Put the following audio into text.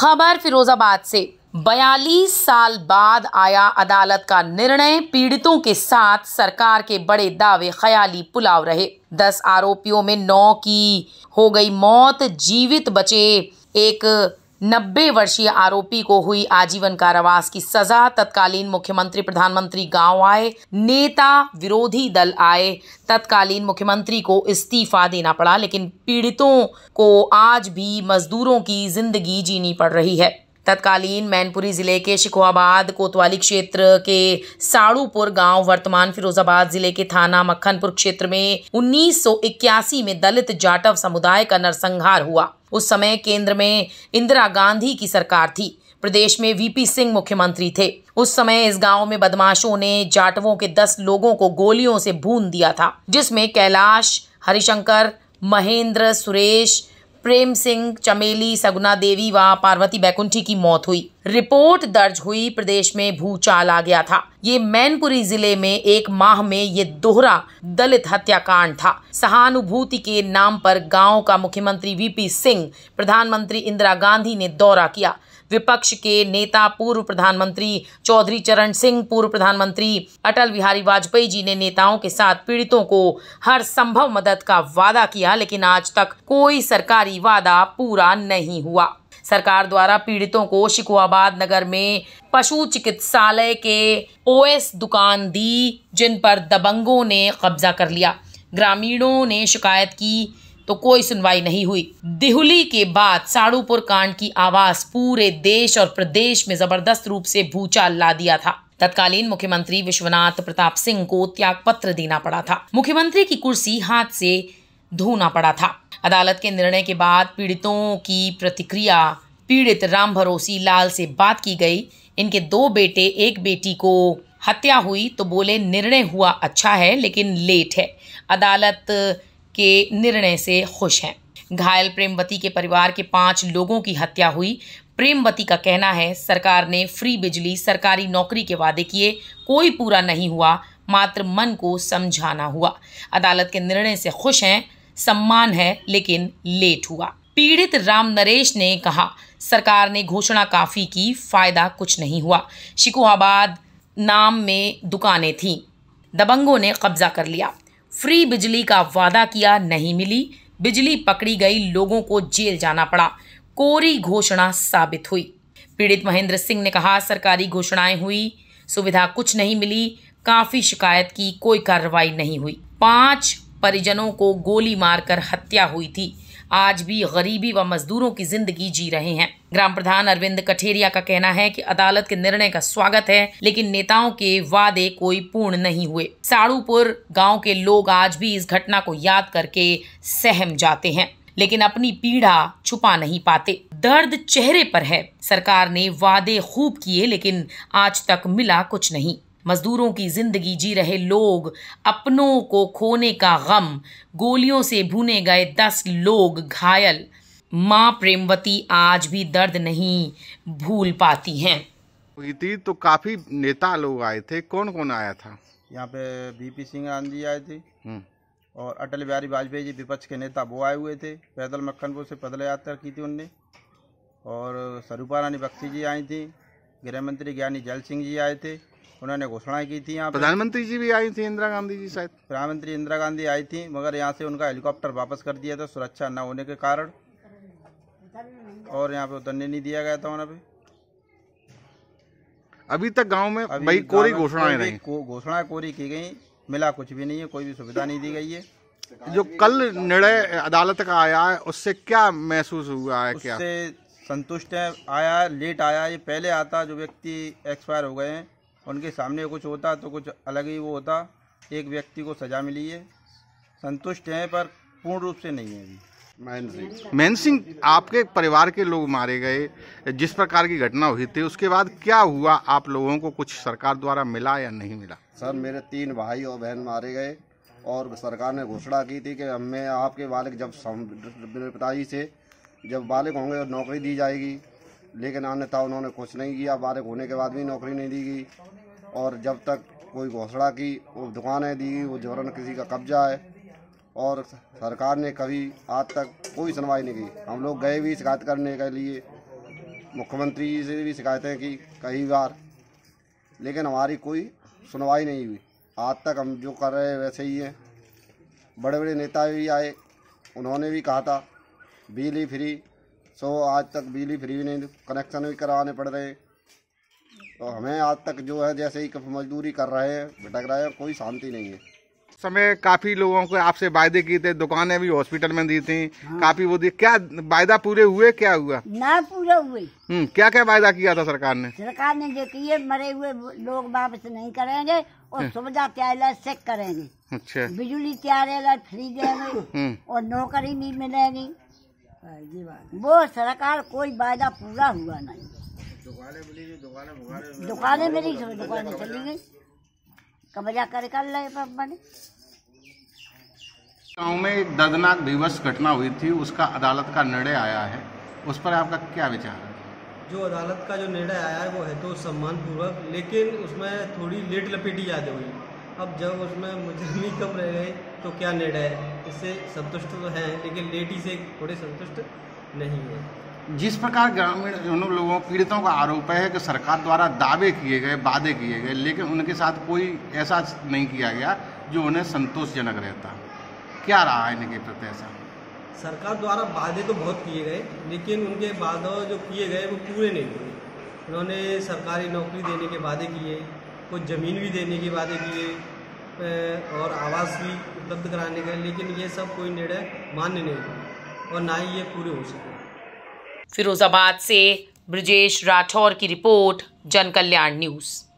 खबर फिरोजाबाद से बयालीस साल बाद आया अदालत का निर्णय पीड़ितों के साथ सरकार के बड़े दावे ख्याली पुलाव रहे दस आरोपियों में नौ की हो गई मौत जीवित बचे एक नब्बे वर्षीय आरोपी को हुई आजीवन कारावास की सजा तत्कालीन मुख्यमंत्री प्रधानमंत्री गांव आए नेता विरोधी दल आए तत्कालीन मुख्यमंत्री को इस्तीफा देना पड़ा लेकिन पीड़ितों को आज भी मजदूरों की जिंदगी जीनी पड़ रही है तत्कालीन मैनपुरी ज़िले के शिकोहाबाद कोतवाली क्षेत्र के साड़ूपुर गांव वर्तमान फिरोजाबाद ज़िले के थाना मक्खनपुर क्षेत्र में 1981 में दलित जाटव समुदाय का नरसंहार हुआ उस समय केंद्र में इंदिरा गांधी की सरकार थी प्रदेश में वीपी सिंह मुख्यमंत्री थे उस समय इस गांव में बदमाशों ने जाटवों के दस लोगों को गोलियों से भून दिया था जिसमें कैलाश हरिशंकर महेंद्र सुरेश प्रेम सिंह चमेली सगुना देवी व पार्वती बैकुंठी की मौत हुई रिपोर्ट दर्ज हुई प्रदेश में भूचाल आ गया था ये मैनपुरी जिले में एक माह में ये दोहरा दलित हत्याकांड था सहानुभूति के नाम पर गांव का मुख्यमंत्री वीपी सिंह प्रधानमंत्री इंदिरा गांधी ने दौरा किया विपक्ष के नेता पूर्व प्रधानमंत्री चौधरी चरण सिंह पूर्व प्रधानमंत्री अटल बिहारी वाजपेयी जी ने नेताओं के साथ पीड़ितों को हर संभव मदद का वादा किया लेकिन आज तक कोई सरकारी वादा पूरा नहीं हुआ सरकार द्वारा पीड़ितों को शिकोआबाद नगर में पशु चिकित्सालय के ओएस दुकान दी जिन पर दबंगों ने कब्जा कर लिया ग्रामीणों ने शिकायत की तो कोई सुनवाई नहीं हुई दिहुली के बाद साड़ूपुर कांड की आवाज पूरे देश और प्रदेश में जबरदस्त रूप से भूचाल ला दिया था तत्कालीन मुख्यमंत्री विश्वनाथ प्रताप सिंह को त्याग पत्र देना पड़ा था मुख्यमंत्री की कुर्सी हाथ से धोना पड़ा था अदालत के निर्णय के बाद पीड़ितों की प्रतिक्रिया पीड़ित राम भरोसी लाल से बात की गई इनके दो बेटे एक बेटी को हत्या हुई तो बोले निर्णय हुआ अच्छा है लेकिन लेट है अदालत के निर्णय से खुश हैं घायल प्रेमवती के परिवार के पांच लोगों की हत्या हुई प्रेमवती का कहना है सरकार ने फ्री बिजली सरकारी नौकरी के वादे किए कोई पूरा नहीं हुआ मात्र मन को समझाना हुआ अदालत के निर्णय से खुश हैं सम्मान है लेकिन लेट हुआ पीड़ित राम नरेश ने कहा सरकार ने घोषणा काफ़ी की फ़ायदा कुछ नहीं हुआ शिकोहाबाद नाम में दुकानें थीं दबंगों ने कब्जा कर लिया फ्री बिजली का वादा किया नहीं मिली बिजली पकड़ी गई लोगों को जेल जाना पड़ा कोरी घोषणा साबित हुई पीड़ित महेंद्र सिंह ने कहा सरकारी घोषणाएं हुई सुविधा कुछ नहीं मिली काफी शिकायत की कोई कार्रवाई नहीं हुई पांच परिजनों को गोली मारकर हत्या हुई थी आज भी गरीबी व मजदूरों की जिंदगी जी रहे हैं ग्राम प्रधान अरविंद कठेरिया का कहना है कि अदालत के निर्णय का स्वागत है लेकिन नेताओं के वादे कोई पूर्ण नहीं हुए साड़ूपुर गांव के लोग आज भी इस घटना को याद करके सहम जाते हैं लेकिन अपनी पीड़ा छुपा नहीं पाते दर्द चेहरे पर है सरकार ने वादे खूब किए लेकिन आज तक मिला कुछ नहीं मज़दूरों की ज़िंदगी जी रहे लोग अपनों को खोने का गम गोलियों से भुने गए दस लोग घायल माँ प्रेमवती आज भी दर्द नहीं भूल पाती हैं हुई थी तो काफ़ी नेता लोग आए थे कौन कौन आया था यहाँ पे बीपी सिंह राम जी आए थे हम्म। और अटल बिहारी वाजपेयी जी विपक्ष के नेता वो आए हुए थे पैदल मक्खनपुर से पैदल यात्रा की थी उनने और स्वरूपा रानी बख्शी जी आई थी गृह मंत्री ज्ञानी जल सिंह जी आए थे उन्होंने घोषणा की थी यहाँ प्रधानमंत्री जी भी आई थी इंदिरा गांधी जी शायद प्रधानमंत्री इंदिरा गांधी आई थी मगर यहाँ से उनका हेलीकॉप्टर वापस कर दिया था सुरक्षा न होने के कारण और यहाँ पे उतरने नहीं दिया गया था उन्हें अभी तक गांव में भाई कोरी घोषणा नहीं घोषणा कोरी की गई मिला कुछ भी नहीं है कोई भी सुविधा नहीं दी गई है जो कल निर्णय अदालत का आया है उससे क्या महसूस हुआ है क्या संतुष्ट है आया लेट आया ये पहले आता जो व्यक्ति एक्सपायर हो गए हैं उनके सामने कुछ होता तो कुछ अलग ही वो होता एक व्यक्ति को सजा मिली है संतुष्ट हैं पर पूर्ण रूप से नहीं है अभी महेंद्र सिंह सिंह आपके परिवार के लोग मारे गए जिस प्रकार की घटना हुई थी उसके बाद क्या हुआ आप लोगों को कुछ सरकार द्वारा मिला या नहीं मिला सर मेरे तीन भाई और बहन मारे गए और सरकार ने घोषणा की थी कि हमें आपके बालक जब पिताजी से जब बालक होंगे और तो नौकरी दी जाएगी लेकिन अन्यथा उन्होंने कुछ नहीं किया बारिक होने के बाद भी नौकरी नहीं दी गई और जब तक कोई घोषणा की वो दुकानें दी गई वो जबरन किसी का कब्जा है और सरकार ने कभी आज तक कोई सुनवाई नहीं की हम लोग गए भी शिकायत करने के लिए मुख्यमंत्री जी से भी शिकायतें की कई बार लेकिन हमारी कोई सुनवाई नहीं हुई आज तक हम जो कर रहे हैं वैसे ही हैं बड़े बड़े नेता भी आए उन्होंने भी कहा था बिजली फ्री सो आज तक बिजली फ्री नहीं कनेक्शन भी करवाने पड़ रहे तो हमें आज तक जो है जैसे ही मजदूरी कर रहे हैं भटक रहे हैं कोई शांति नहीं है समय काफ़ी लोगों को आपसे वायदे किए थे दुकानें भी हॉस्पिटल में दी थी हाँ। काफ़ी वो दी क्या वायदा पूरे हुए क्या हुआ ना पूरे हुए हम्म क्या क्या वायदा किया था सरकार ने सरकार ने जो किए मरे हुए लोग वापस नहीं करेंगे और हम्म। सुविधा त्याला चेक करेंगे अच्छा बिजली त्याला फ्री देंगे हम्म। और नौकरी भी मिलेगी हाँ, वो सरकार कोई वायदा पूरा हुआ नहीं दुकानें मेरी दुकानें चली गई कब्जा कर कर रहे बने गाँव में दर्दनाक विवश घटना हुई थी उसका अदालत का निर्णय आया है उस पर आपका क्या विचार है जो अदालत का जो निर्णय आया है वो है तो सम्मान पूर्वक लेकिन उसमें थोड़ी लेट लपेटी याद हुई अब जब उसमें मुजरमी कम रह गए तो क्या निर्णय है इससे संतुष्ट तो है लेकिन लेडी से थोड़े संतुष्ट नहीं है जिस प्रकार ग्रामीण उन लोगों पीड़ितों का आरोप है कि सरकार द्वारा दावे किए गए वादे किए गए लेकिन उनके साथ कोई ऐसा नहीं किया गया जो उन्हें संतोषजनक रहता क्या रहा है इनके प्रति ऐसा सरकार द्वारा वादे तो बहुत किए गए लेकिन उनके वादों जो किए गए वो पूरे नहीं हुए उन्होंने सरकारी नौकरी देने के वादे किए कुछ ज़मीन भी देने के वादे किए और आवास भी उपलब्ध कराने का लेकिन ये सब कोई निर्णय मान्य नहीं है और ना ही ये पूरे हो सके फिरोजाबाद से ब्रजेश राठौर की रिपोर्ट जन कल्याण न्यूज़